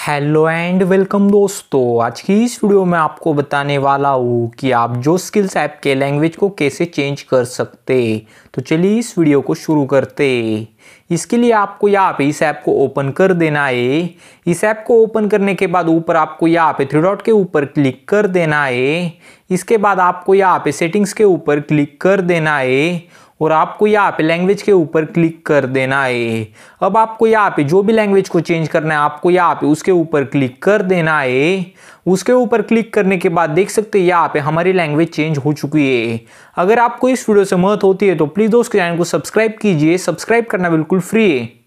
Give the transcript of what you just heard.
hello and welcome दोस्तों आज की इस वीडियो में आपको बताने वाला हूँ कि आप जो स्किल्स ऐप के लैंग्वेज को कैसे चेंज कर सकते तो चलिए इस वीडियो को शुरू करते इसके लिए आपको यहाँ पे इस ऐप को ओपन कर देना है इस ऐप को ओपन करने के बाद ऊपर आपको यहाँ पे थ्री डॉट के ऊपर क्लिक कर देना है इसके बाद आपको यहाँ पे सेटिंग्स के ऊपर क्लिक कर देना है और आपको यहाँ पे लैंग्वेज के ऊपर क्लिक कर देना है अब आपको यहाँ पे जो भी लैंग्वेज को चेंज करना है आपको यहाँ पे उसके ऊपर क्लिक कर देना है उसके ऊपर क्लिक करने के बाद देख सकते हैं यहाँ पे हमारी लैंग्वेज चेंज हो चुकी है अगर आपको इस वीडियो से मत होती है तो प्लीज़ दोस्त चैनल को सब्सक्राइब कीजिए सब्सक्राइब करना बिल्कुल फ्री है